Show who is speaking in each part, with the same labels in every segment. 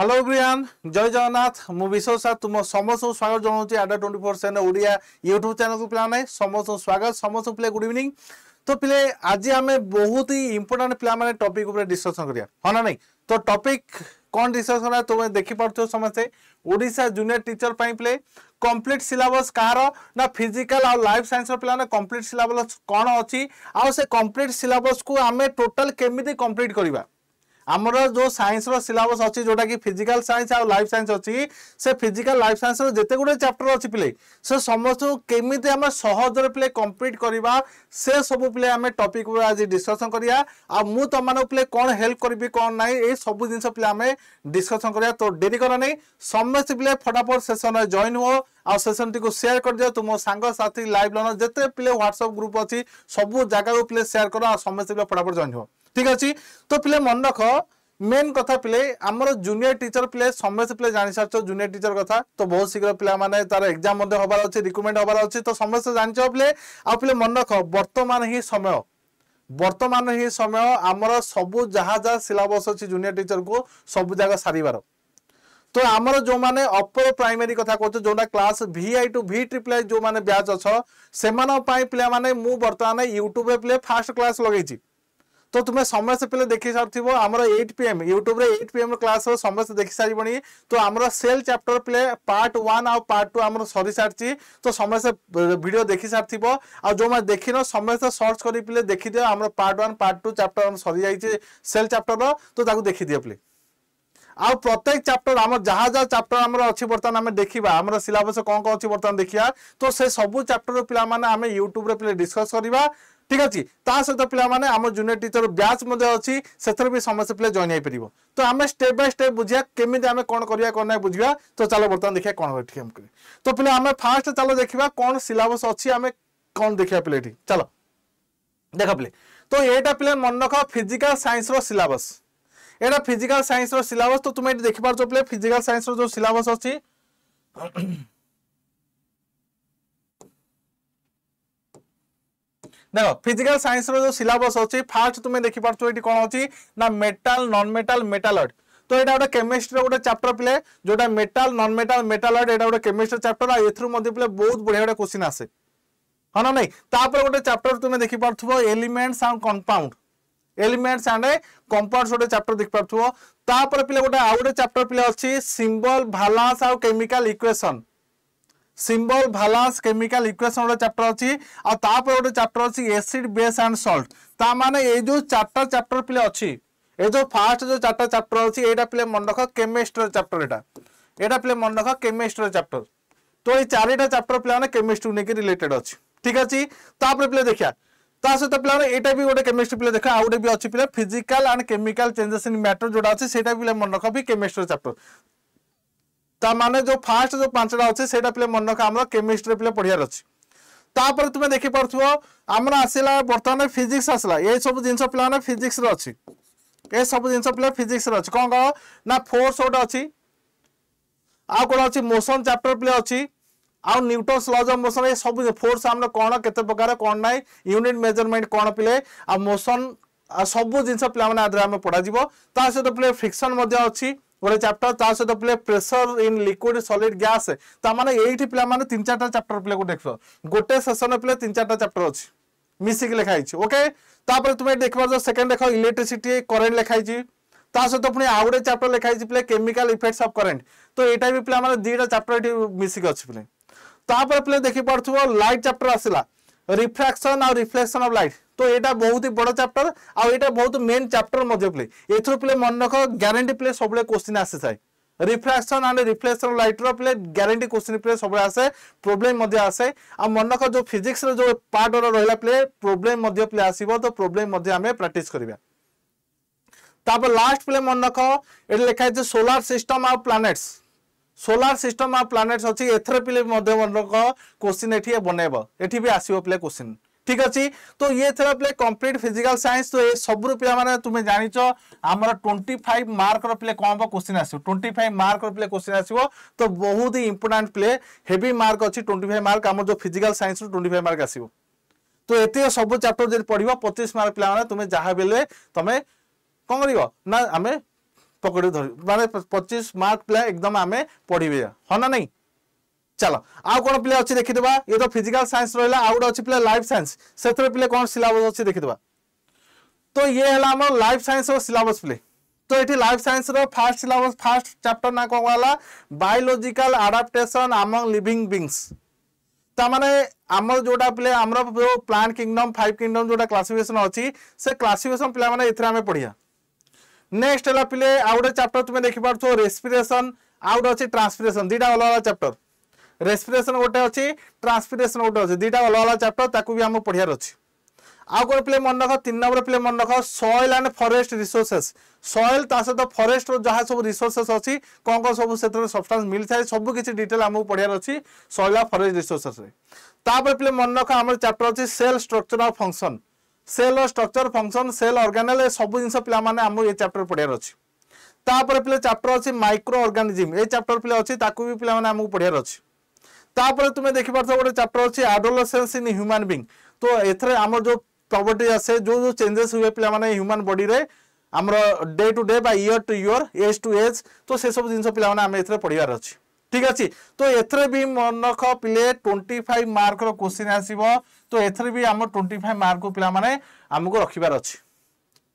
Speaker 1: hello Brian ଜୟ ଜଗନ୍ନାଥ ମୁଁ ବିଶ୍ୱ sir ତୁମ ସମସ୍ତଙ୍କୁ ସ୍ୱାଗତ ଜଣାଉଛି ଆଡା twenty four seven Odia YouTube ଚ୍ୟାନେଲ୍କୁ ପିଲାମାନେ ସମସ୍ତଙ୍କୁ ସ୍ୱାଗତ ସମସ୍ତଙ୍କୁ ପିଲା ଗୁଡ୍ ଇଭିନିଂ ତ ପିଲେ ଆଜି ଆମେ ବହୁତ ହି ଇମ୍ପୋର୍ଟାଣ୍ଟ ପିଲାମାନେ ଟପିକ୍ ଉପରେ ଡିସ୍କସନ୍ କରିବା ହଁ ନା ନାହିଁ ତ ଟପିକ୍ କ'ଣ ଡିସ୍କସ୍ କରିବା ତୁମେ ଦେଖିପାରୁଥିବ ସମସ୍ତେ ଓଡ଼ିଶା ଜୁନିୟର ଟିଚର ପାଇଁ ପିଲେ କମ୍ପ୍ଲିଟ୍ ସିଲାବସ୍ କାହାର ନା ଫିଜିକାଲ ଆଉ ଲାଇଫ୍ ସାଇନ୍ସର ପିଲାମାନେ କମ୍ପ୍ଲିଟ୍ ସିଲାବସ୍ କ'ଣ ଅଛି ଆଉ ସେ କମ୍ପ୍ଲିଟ୍ ସିଲାବସ୍କୁ ଆମେ ଟୋଟାଲ୍ କେମିତି କମ୍ପ୍ଲିଟ୍ କରିବା ଆମର ଯେଉଁ ସାଇନ୍ସର ସିଲାବସ୍ ଅଛି ଯେଉଁଟାକି ଫିଜିକାଲ ସାଇନ୍ସ ଆଉ ଲାଇଫ୍ ସାଇନ୍ସ ଅଛି ସେ ଫିଜିକାଲ ଲାଇଫ୍ ସାଇନ୍ସର ଯେତେ ଗୁଡ଼ିଏ ଚାପ୍ଟର ଅଛି ପିଲେ ସେ ସମସ୍ତଙ୍କୁ କେମିତି ଆମେ ସହଜରେ ପିଲେ କମ୍ପ୍ଲିଟ୍ କରିବା ସେ ସବୁ ପିଲେ ଆମେ ଟପିକ୍ ଉପରେ ଆଜି ଡିସ୍କସନ୍ କରିବା ଆଉ ମୁଁ ତମମାନଙ୍କୁ ପିଲେ କ'ଣ ହେଲ୍ପ କରିବି କ'ଣ ନାହିଁ ଏଇ ସବୁ ଜିନିଷ ପିଲେ ଆମେ ଡିସ୍କସନ୍ କରିବା ତ ଡେରି କର ନାହିଁ ସମସ୍ତେ ପିଲେ ଫଟାଫଟ ସେସନରେ ଜଏନ୍ ହୁଅ ଆଉ ସେସନଟିକୁ ସେୟାର କରିଦିଅ ତୁମ ସାଙ୍ଗସାଥି ଲାଇଭ୍ ଲର୍ଣ୍ଣର ଯେତେ ପିଲେ ହ୍ୱାଟ୍ସଆପ୍ ଗ୍ରୁପ୍ ଅଛି ସବୁ ଜାଗାକୁ ପିଲେ ସେୟାର କର ଆଉ ସମସ୍ତେ ପିଲେ ଫଟାଫଟ ଜଏନ୍ ହୁଅ ঠিক আছে তো পিলে মনে রাখ মেন কথা পিলে আমার জুনিয়র টিচর পিলে সমস্ত পিলে জানি সারছ জুনিয়র টিচর কথা তো বহু শীঘ্র পিলা মানে তার এক্সাম মধ্যে হবার আছে রিক্রুটমেন্ট হবার আছে তো সমস্ত জানিছ পিলে আউ পিলে মনে রাখ বর্তমান হি সময় বর্তমান হি সময় আমার সবু যাহা যা সিলাবস অছি জুনিয়র টিচর কু সবু জায়গা সারিবার তো আমার যে অপর প্রাইমেরি কথা কହୁଛୁ যেটা class V I to V triple I যে ব্যাচ অছ সে পিলা মানে মু বর্তমানে ইউট্যুবে পিলে ফার্স্ট ক্লাস লগাইছি তো তুমি ସମସ୍ତେ ପିଲା ଦେଖି ସାରୁଥିବ ଆମର ଏଇଟ୍ ପି ଏମ୍ ୟୁଟ୍ୟୁବରେ ଏଇଟ୍ ପି ଏମ୍ର କ୍ଲାସ୍ ହେବ ସମସ୍ତେ ଦେଖିସାରିବଣି ତ ଆମର ସେଲ୍ ଚାପ୍ଟର ପ୍ଲେ ପାର୍ଟ ୱାନ୍ ଆଉ ପାର୍ଟ ଟୁ ଆମର ସରିସାରିଛି ତ ସମସ୍ତେ ଭିଡ଼ିଓ ଦେଖିସାରିଥିବ ଆଉ ଯେଉଁମାନେ ଦେଖିନ ସମସ୍ତେ ସର୍ଚ୍ଚ କରି ପିଲେ ଦେଖିଦିଅ ଆମର part one part two chapter ଆମର ସରିଯାଇଛି ସେଲ୍ ଚାପ୍ଟରର ତ ତାକୁ ଦେଖିଦିଅ ପ୍ଲେ ଆଉ ପ୍ରତ୍ୟେକ ଚାପ୍ଟର ଆମର ଯାହା ଯାହା ଚାପ୍ଟର ଆମର ଅଛି ବର୍ତ୍ତମାନ ଆମେ ଦେଖିବା ଆମର ସିଲାବସ୍ କ'ଣ କ'ଣ ଅଛି ବର୍ତ୍ତମାନ ଦେଖିବା ତ ସେ ସବୁ ଚାପ୍ଟର ପିଲାମାନେ ଆମେ ୟୁଟ୍ୟୁବରେ ପିଲେ ଡିସ୍କସ୍ କରିବା ঠিক আছে তা সହିତ ପିଲାମାନେ ଆମ ଜୁନିୟର ଟିଚର ବ୍ୟାଚ୍ ମଧ୍ୟ ଅଛି ସେଥିରେ ବି ସମସ୍ତେ ପିଲା ଜଏନ୍ ହେଇପାରିବ ତ ଆମେ ଷ୍ଟେପ୍ ବାଇ ଷ୍ଟେପ୍ ବୁଝିବା କେମିତି ଆମେ କ'ଣ କରିବା କ'ଣ ନାହିଁ ବୁଝିବା ତ ଚାଲ ବର୍ତ୍ତମାନ ଦେଖିବା କ'ଣ ଏଠି ଆମକୁ ତ ପିଲା ଆମେ ଫାର୍ଷ୍ଟ ଚାଲ ଦେଖିବା କ'ଣ ସିଲାବସ୍ ଅଛି ଆମେ କ'ଣ ଦେଖିବା ପିଲା ଏଠି ଚାଲ ଦେଖ ପିଲେ ତ ଏଇଟା ପିଲା ମନେ ରଖ ଫିଜିକାଲ ସାଇନ୍ସର ସିଲାବସ୍ ଏଇଟା ଫିଜିକାଲ ସାଇନ୍ସର ସିଲାବସ୍ ତ ତୁମେ ଏଠି ଦେଖିପାରୁଛ ପିଲେ ଫିଜିକାଲ ସାଇନ୍ସର ଯେଉଁ ସିଲାବସ୍ ଅଛି দেখ ফিজিক্যাল সাইন্সর যে সিলাবস অছি ফার্স্ট তুমি দেখিপারছ এটি কোণ অছি না মেটাল নন মেটাল মেটালয়েড তো এটা গোটে কেমিস্ট্রির গোটে চাপ্টর পিলে যেটা মেটাল নন মেটাল মেটালয়েড এটা গোটে কেমিস্ট্রি চাপ্টর আর এর মধ্যে পিলে বহুত বড়িয়া গোটে কোশ্চিন আসে হ্যাঁ না নাই তাপরে গোটে চাপ্টর তুমি দেখিপারথব elements and compound elements and compounds গোটে চাপ্টর দেখিপারথব তাপরে পিলে গোটে আউ গোটে চাপ্টর পিলে অছি সিম্বল ভালান্স আর chemical equation symbol valence chemical equation গোটে চ্যাপ্টর অছি আপরে গোটে চ্যাপ্টর অছি এসিড বেস অ্যান্ড সল্ট তা মানে এই যে চারটা চ্যাপ্টর পিলে অছি এই যে ফার্স্ট যে চারটা চ্যাপ্টর অছি এইটা পিলে মনে রখ কেমিস্ট্রির চ্যাপ্টর এটা এটা পিলে মনে রখ কেমিস্ট্রির চ্যাপ্টর তো এই চারিটা চ্যাপ্টর পিলা মানে কেমিস্ট্রি নেকি রিলেটেড অছি ঠিক আছে তাপরে পিলে দেখা তা সহ পিলা এইটা বি গোটে কেমিস্ট্রি পিলে দেখা আউ গোটে বি অছি পিলা physical and chemical changes in matter যেটা আছে সেটা পিলে মনে রখ বি কেমিস্ট্রি চ্যাপ্টর ତା ମାନେ ଯେଉଁ ଫାଷ୍ଟ ଯେଉଁ ପାଞ୍ଚଟା ଅଛି ସେଇଟା ପିଲା ମନେ ରଖ ଆମର କେମିଷ୍ଟ୍ରି ପିଲା ପଢ଼ିବାର ଅଛି ତାପରେ ତୁମେ ଦେଖିପାରୁଥିବ ଆମର ଆସିଲା ବର୍ତ୍ତମାନ ଫିଜିକ୍ସ ଆସିଲା ଏଇସବୁ ଜିନିଷ ପିଲାମାନେ ଫିଜିକ୍ସରେ ଅଛି ଏସବୁ ଜିନିଷ ପିଲା ଫିଜିକ୍ସରେ ଅଛି କ'ଣ କ'ଣ ନା ଫୋର୍ସ ଗୋଟେ ଅଛି ଆଉ କ'ଣ ଅଛି ମୋସନ୍ ଚାପ୍ଟର ପିଲା ଅଛି ଆଉ ନ୍ୟୁଟନ୍ସ ଲଜ୍ ଅଫ୍ ମୋସନ୍ ଏ ସବୁ ଫୋର୍ସ ଆମର କ'ଣ କେତେ ପ୍ରକାର କ'ଣ ନାହିଁ ୟୁନିଟ୍ ମେଜରମେଣ୍ଟ କ'ଣ ପିଲେ ଆଉ ମୋସନ୍ ସବୁ ଜିନିଷ ପିଲାମାନେ ଆ ଦେହରେ ଆମେ ପଢ଼ାଯିବ ତା ସହିତ ପିଲେ ଫିକ୍ସନ୍ ମଧ୍ୟ ଅଛି গোটে ଚାପ୍ଟର ତା ସହିତ ପିଲେ pressure in liquid solid gas ତା ମାନେ ଏଇଠି ପିଲାମାନେ ତିନି ଚାରିଟା ଚାପ୍ଟର ପିଲାକୁ ଦେଖିବ ଗୋଟେ ସେସନରେ ପିଲେ ତିନି ଚାରିଟା ଚାପ୍ଟର ଅଛି ମିଶିକି ଲେଖା ହେଇଛି ଓକେ ତାପରେ ତୁମେ ଦେଖିପାରୁଛ ସେକେଣ୍ଡ ଦେଖ ଇଲେକ୍ଟ୍ରିସିଟି କରେଣ୍ଟ ଲେଖା ହେଇଛି ତା ସହିତ ପୁଣି ଆଉ ଗୋଟେ ଚାପ୍ଟର ଲେଖା ହେଇଛି ପିଲେ କେମିକାଲ ଇଫେକ୍ଟସ୍ ଅଫ୍ କରେଣ୍ଟ ତ ଏଇଟା ବି ପିଲାମାନେ ଦୁଇଟା ଚାପ୍ଟର ଏଠି ମିଶିକି ଅଛି ପିଲେ ତାପରେ ପିଲେ ଦେଖିପାରୁଥିବ ଲାଇଟ୍ ଚାପ୍ଟର ଆସିଲା रिफ्राक्शन आउ रिफ्लेक्शन अफ लाइट तो यहाँ बहुत ही बड़ चैप्टर आउ यहाँ बहुत मेन चैप्टर प्ले एथर प्ले मन रख ग्यारंटी प्ले सब क्वेश्चन आसी थाए রিফ্রাকশন আন্ড রিফ্লেকশন লাইটর প্লে গ্যারেটি কোশ্চিন প্লে সবাই আসে প্রোবলেম মধ্যে আসে আর মনে রাখ যে ফিজিক্সর যে পার্টর রহিলা প্লে প্রোবলেম মধ্যে প্লে আসব তো প্রোবলেম মধ্যে আমি প্র্যাকটিস করিবা তারপর লাস্ট প্লে মনে রাখ এটা লেখা হয়েছে সোলার সিস্টম আর planets solar system of planets अच्छी एथरे क्वेश्चन एटी बनब एटी भी आसो पे क्वेश्चन ঠিক আছে তো ইয়ে থিলা প্লে কমপ্লিট ফিজিক্যাল সাইন্স তো এ সবুর পিলা মানে তুমি জানিছ আমার টোয়েন্টি ফাইভ মার্কর প্লে কম হব কোশ্চিন আসবে টোয়েন্টি ফাইভ মার্কর প্লে কোশ্চিন আসব তো বহুত হি ইম্পর্টাট প্লে হেভি মার্ক অছি টোয়েন্টি ফাইভ মার্ক আমার যে physical science twenty five mark আসব তো এতে সবু চ্যাপ্টর যদি পড়ব পঁচিশ মার্ক পিলা মানে তুমি যা বেলে তুমি কম করব না আমি पकड़ी धर मैंने पचीस मार्क पिला एकदम आम पढ़े हाँ ना नहीं चल आउ कौन पिला अच्छे देखीदा ये तो फिजिकाल सैंस रहा आउ गोटे अच्छे पिला लाइफ सैंस से पिला कौन सिलबस अच्छे देखीदा तो ये है आम लाइफ सैंस और सिलबस पिले तो ये life science first syllabus first chapter ना कौन कहला बायोलोजिकाल आडाप्टेसन आमंग लिविंग बींगस ତାମାନେ ଆମର ଯେଉଁଟା ପିଲା ଆମର ଯେଉଁ ପ୍ଲାଣ୍ଟ କିଙ୍ଗଡମ୍ ଫାଇଭ୍ କିଙ୍ଗଡମ୍ ଯେଉଁଟା କ୍ଲାସିଫିକେସନ୍ ଅଛି ସେ କ୍ଲାସିଫିକେସନ୍ ପିଲାମାନେ ଏଥିରେ ଆମେ ପଢ଼ିବା নেক্সট হল পিলে আউ গোটে চাপ্টর তুমি দেখিপারছ রেসপিরেসন আউ গোটে অছি ট্রান্সপিরেসন দুইটা অলগা অলগা চাপ্টর রেসপিরেসন গোটে অছি ট্রান্সপিরেসন গোটে অছি দুইটা অলগা অলগা চাপ্টর তাকে বি আমার পড়িয়ার অছি আউ কোন প্লে মনে রখ তিন নম্বর প্লে মনে রখ soil and forest resources soil তা সহ ফরেস্টর যা সব রিসোর্সেস অছি কম কম সব সেতরে সবস্টান্স মিলি থাকে সব কিছু ডিটেল আমি পড়িয়ার অছি সয়েল আর ফরেস্ট রিসোর্সেস তাপরে প্লে মনে রখ আমার চ্যাপ্টর অছি সেল স্ট্রকচর আর function cell structure function cell organelle সব জিনিস পিলামানে আমি এই চ্যাপ্টর পড়িয়ার অছি তাপরে পিলা চ্যাপ্টর অছি মাইক্রো অর্গানিজম এই চ্যাপ্টর পিলা অছি তাকু বি পিলামানে আমি পড়িয়ার অছি তাপরে তুমি দেখি পারছ গোটে চ্যাপ্টর অছি আডোলসেন্স ইন হ্যুমান বিং তো এথরে আমার যে প্রপর্টি আসে যে যে চেঞ্জেস হুয়ে পিলামানে হ্যুমান বডিরে আমার ডে টু ডে বা year to year age to age তো সেসব জিনিস পিলামানে আমি এথরে পড়িয়ার অছি ঠিক ଅଛି ତ ଏଥିରେ ବି ମନେ ରଖ ପିଲେ ଟ୍ୱେଣ୍ଟି ଫାଇଭ୍ ମାର୍କର କୋଶ୍ଚିନ୍ ଆସିବ ତ ଏଥିରେ ବି ଆମ ଟ୍ୱେଣ୍ଟି ଫାଇଭ୍ ମାର୍କକୁ ପିଲାମାନେ ଆମକୁ ରଖିବାର ଅଛି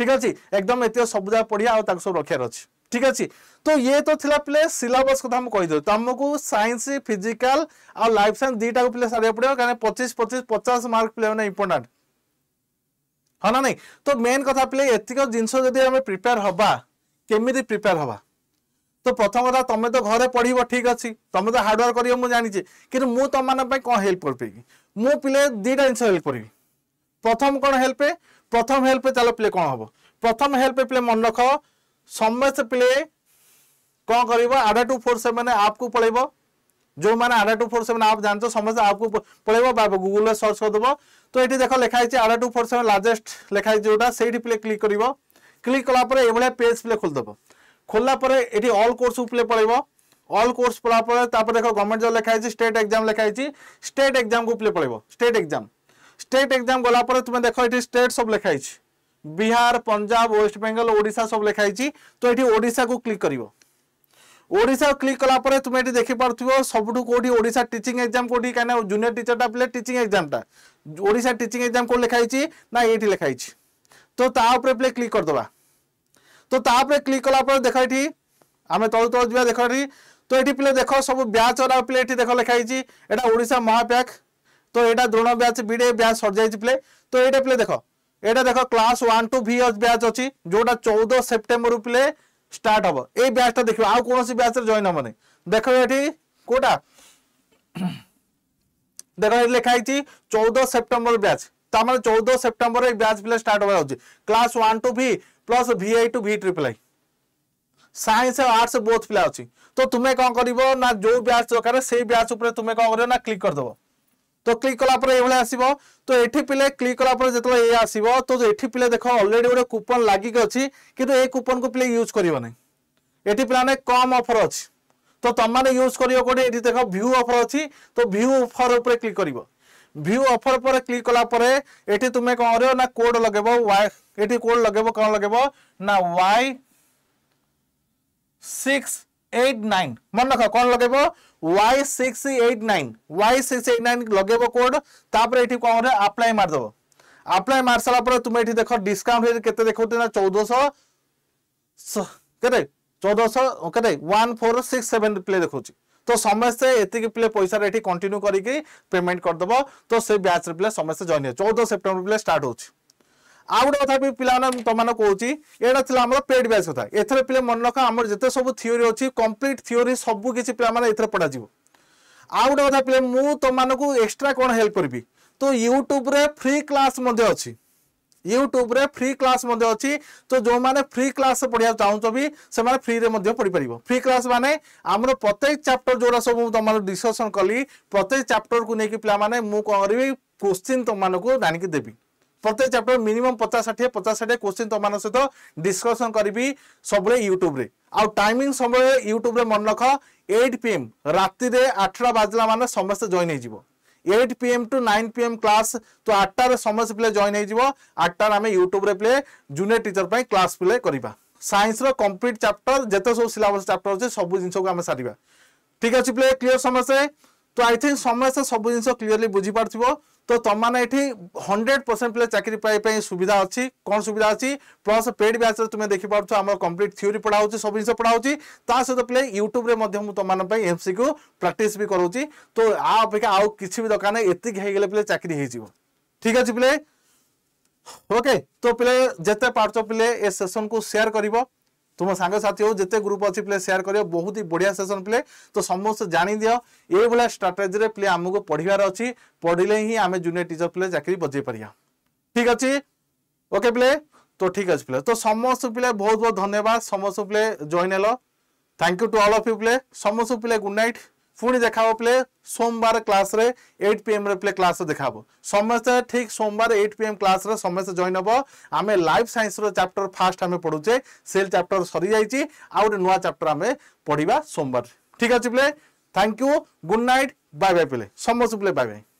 Speaker 1: ଠିକ୍ ଅଛି ଏକଦମ ଏତିକ ସବୁଯାକ ପଢ଼ିଆ ଆଉ ତାକୁ ସବୁ ରଖିବାର ଅଛି ঠিক আছে তো ইয়ে তো লা পিলে সিলাবস কথা মুদে তুমকু সাইন্স ফিজিকাল আর লাইফ সাইন্স দুইটা পিলে সারা পড়ে কেন পঁচিশ পঁচিশ পচাশ মার্ক পিলে মানে ইম্পর্টাট হ্যাঁ না নাই তো মেন কথা পিলে এতিক জিনিস যদি আমি প্রিপেয়ার হবা কেমিতি প্রিপেয়ার হবা তো প্রথম কথা তুমি তো ঘরে পড়ব ঠিক আছে তুমি তো হার্ডওয়ার করব মু জানিছি কিন্তু মু তোমাদের কম হেল্প করবি মু পিলে দুইটা জিনিস হেল্প করবি প্রথম কোণ হেল্পে প্রথম হেল্পে চাল পিলে কোণ হব প্রথম হেল্পে পিলে মনে রখ সমস্ত পিলে কম করব আডা টু ফোর সেভেন আপকু পড়াইব जो मैंने आडा टू फोर सेवन आप जानते समझे आपको पल गूगल में सर्च करदेव तो ये देख लिखाई Adda two four seven largest लिखाई जोटा से क्लिक कर क्लिक कलापर ये पेज प्ले खोलदेव খোলা পরে এটি অল কোর্স উপরে পড়ব অল কোর্স পড়া পরে তারপরে দেখো গভর্নমেন্ট জব লেখা হয়েছে স্টেট এক্সাম লেখা হয়েছে স্টেট এক্সাম উপরে পড়ব স্টেট এক্সাম স্টেট এক্সাম গলা পরে তুমি দেখো এটি স্টেট সব লেখা হয়েছে বিহার পঞ্জাব ওয়েস্ট বেঙ্গল ওড়িশা সব লেখা হয়েছে তো এটি ওড়িশাকে ক্লিক করব ওড়িশা ক্লিক কলা পরে তুমি এটি দেখিপারুথিব সবুঠু কোটি ওড়িশা টিচিং এক্সাম কোটি কেন জুনিয়র টিচরটা পেলে টিচিং এক্সামটা ওড়িশা টিচিং এক্সাম কোড লেখা হয়েছে না এইটি লেখা হয়েছে তো তা উপরে প্লে ক্লিক করদেবা তো ତାପରେ କ୍ଲିକ୍ କଲା ପରେ ଦେଖ ଏଠି ଆମେ ତଳୁ ତଳୁ ଯିବା ଦେଖ ଏଠି ତ ଏଠି ପିଲା ଦେଖ ସବୁ ବ୍ୟାଚ୍ ଗୁଡ଼ା ପିଲା ଏଠି ଦେଖ ଲେଖା ହେଇଛି ଏଇଟା ଓଡ଼ିଶା ମହାପ୍ୟାକ୍ ତ ଏଇଟା ଦ୍ରୋଣ ବ୍ୟାଚ୍ ବିଡ଼ିଏ ବ୍ୟାଚ୍ ସରିଯାଇଛି ପିଲେ ତ ଏଇଟା ପିଲେ ଦେଖ ଏଇଟା ଦେଖ କ୍ଲାସ୍ ୱାନ୍ ଟୁ ଭି ବ୍ୟାଚ୍ ଅଛି ଯେଉଁଟା ଚଉଦ ସେପ୍ଟେମ୍ବରରୁ ପିଲେ ଷ୍ଟାର୍ଟ ହେବ ଏଇ ବ୍ୟାଚ୍ଟା ଦେଖିବ ଆଉ କୌଣସି ବ୍ୟାଚ୍ରେ ଜଏନ୍ ହେବନି ଦେଖ ଏଠି କେଉଁଟା ଦେଖ ଏଠି ଲେଖା ହେଇଛି ଚଉଦ ସେପ୍ଟେମ୍ବର ବ୍ୟାଚ୍ তার মানে চৌদ সেপ্টেম্বরে ব্যাচ পিলে স্টার্ট হওয়া উচিত ক্লাস ওয়ান টু ভি प्लस भि टू भि ट्रिपल आई সায়েন্স আর আর্টস বোথ পিলা অছি তো তুমি কম করব না যে ব্যাচ দরকার সেই ব্যাচ উপরে তুমি কম করব না ক্লিক করদেব তো ক্লিক কলা পরে এইভাবে আসব তো এটি পিলে ক্লিক কলা পরে যেত এ আসব তো এটি পিলে দেখ অলরেডি গোটে কুপন লাগিকি অছি কিন্তু এই কুপন কু পিলে ইউজ করবে না এটি পিলানে কম অফর অছি তো তোমাদের ইউজ করিব কোটি এটি দেখ ভিউ অফর অছি তো ভিউ অফর উপরে ক্লিক করিব ভিউ অফর পরে ক্লিক কলা পরে এটি তুমি কম করব না কোড লগাইব এটি কোড লগাইব କ'ଣ লগাইব না ୱାଇ সিক্স এইট নাইন মনে রাখ কোণ লগাইব Y six eight nine Y six eight nine লগাইব কোড তাপরে এটি কোଣରେ আପ୍লাই মারিদেব আপ্লাই মারি সারা পরে তুমি এটি দেখ ডিসকাউন্ট হয়ে কেতে দেখতে না চৌদশো কেতে চৌদশো কেতে ওয়ান ফোর সিক্স সেভেন প্লে দেখুছি তো সমস্তে এতিকি প্লে পয়সার এটি কন্টিনিউ করিকি পেমেন্ট করদেব তো সে ব্যাচরে প্লে সমস্তে জয়েন হয়ে চৌদ সেপ্টেম্বর প্লে স্টার্ট হচ্ছে ଆଉ ଗୋଟେ କଥା ବି ପିଲାମାନେ ତମମାନଙ୍କୁ କହୁଛି ଏଇଟା ଥିଲା ଆମର ପେଡ୍ ବ୍ୟାଚ୍ କଥା ଏଥିରେ ପିଲା ମନେ ରଖ ଆମର ଯେତେ ସବୁ ଥିଓରି ଅଛି କମ୍ପ୍ଲିଟ୍ ଥିଓରି ସବୁ କିଛି ପିଲାମାନେ ଏଥିରେ ପଢ଼ାଯିବ ଆଉ ଗୋଟେ କଥା ପିଲା ମୁଁ ତମମାନଙ୍କୁ ଏକ୍ସଟ୍ରା କ'ଣ ହେଲ୍ପ କରିବି ତ ୟୁଟ୍ୟୁବ୍ରେ ଫ୍ରି କ୍ଲାସ୍ ମଧ୍ୟ ଅଛି ୟୁଟ୍ୟୁବ୍ରେ ଫ୍ରି କ୍ଲାସ୍ ମଧ୍ୟ ଅଛି ତ ଯେଉଁମାନେ ଫ୍ରି କ୍ଲାସ୍ ପଢ଼ିବାକୁ ଚାହୁଁଛ ବି ସେମାନେ ଫ୍ରିରେ ମଧ୍ୟ ପଢ଼ିପାରିବ ଫ୍ରି କ୍ଲାସ୍ ମାନେ ଆମର ପ୍ରତ୍ୟେକ ଚାପ୍ଟର ଯେଉଁଟା ସବୁ ମୁଁ ତମର ଡିସ୍କସନ୍ କଲି ପ୍ରତ୍ୟେକ ଚାପ୍ଟରକୁ ନେଇକି ପିଲାମାନେ ମୁଁ କ'ଣ କରିବି କୋଶ୍ଚିନ୍ ତମମାନଙ୍କୁ ଜାଣିକି ଦେବି প্রত্যেক চ্যাপ্টর মিনিমম পচাশ ষাঠিয়ে পচাশ ষাঠিয়ে কোশ্চিন তোমার সহ ডিসকসন করবি সবুলে ইউট্যুব্রে আউ টাইমিং সময় ইউট্যুব্রে মনে রখ এইট পি এম রাতে আঠটা বাজলা মানে সমস্তে জয়েন হয়ে যাব eight P M to nine P M class তো আটটার সমস্ত পিলা জয়েন হয়ে যাব আটটার আমি ইউট্যুব্রে প্লে জুনিয়র টিচর পাই ক্লাস প্লে করা সাইন্সর কমপ্লিট চ্যাপ্টর যেতে সব সিলাবস চ্যাপ্টর আছে সব জিনিসকে আমি সারা ঠিক আছে প্লে ক্লিয়ার সমস্তে তো আই থিঙ্ক সমস্তে সব জিনিস ক্লিয়রলি বুঝিপারথ তো তোমাদের এটি হন্ড্রেড পরসেন্ট পিলা চাকরি পাই সুবিধা অছি কোণ সুবিধা অছি প্লস পেড ব্যাচরে তুমি দেখিপারছ আমার কমপ্লিট থিওরি পড়া হচ্ছে সব জিনিস পড়া হচ্ছে তা সহ পিলা ইউট্যুব্রে তোমাদের এমসিকিউ প্র্যাকটিস বি করছি তো আ অপেক্ষা আউ কিছু বি দরকার নাই এতিক হয়ে গেলে পিলা চাকরি হয়ে যাব ঠিক আছে পিলে ওকে তো পিলে যেতে পারছ পিলে এ সেসন কু সেয়ার করব ତୁମ ସାଙ୍ଗସାଥି ହଉ ଯେତେ ଗ୍ରୁପ୍ ଅଛି ପ୍ଲେ ସେୟାର କରିବ ବହୁତ ହି ବଢ଼ିଆ ସେସନ୍ ପ୍ଲେ ତ ସମସ୍ତେ ଜାଣିଦିଅ ଏଇଭଳିଆ ଷ୍ଟ୍ରାଟେଜିରେ ପ୍ଲେ ଆମକୁ ପଢ଼ିବାର ଅଛି ପଢ଼ିଲେ ହିଁ ଆମେ ଜୁନିୟର ଟିଚର ପ୍ଲେ ଚାକିରି ବଜେଇ ପାରିବା ଠିକ୍ ଅଛି ଓକେ ପ୍ଲେ ତ ଠିକ୍ ଅଛି ପ୍ଲେ ତ ସମସ୍ତ ପିଲା ବହୁତ ବହୁତ ଧନ୍ୟବାଦ ସମସ୍ତ ପ୍ଲେ ଜଏନ୍ ହେଲ thank you to all of you ପ୍ଲେ ସମସ୍ତ ପିଲା ଗୁଡ୍ ନାଇଟ୍ ପୁଣି ଦେଖାହବ ପ୍ଲେ ସୋମବାର କ୍ଲାସ୍ରେ ଏଇଟ୍ ପିଏମ୍ରେ ପ୍ଲେ କ୍ଲାସ୍ ଦେଖାହବ ସମସ୍ତେ ଠିକ୍ ସୋମବାର ଏଇଟ୍ ପିଏମ୍ କ୍ଲାସ୍ରେ ସମସ୍ତେ ଜଏନ୍ ହେବ ଆମେ ଲାଇଫ୍ ସାଇନ୍ସର ଚାପ୍ଟର ଫାଷ୍ଟ ଆମେ ପଢ଼ୁଛେ ସେଲ୍ ଚାପ୍ଟର ସରିଯାଇଛି ଆଉ ଗୋଟେ ନୂଆ ଚାପ୍ଟର ଆମେ ପଢ଼ିବା ସୋମବାର ଠିକ୍ ଅଛି ପ୍ଲେ thank you good night bye bye ପ୍ଲେ ସମସ୍ତେ ପ୍ଲେ ବାଏ ବାଏ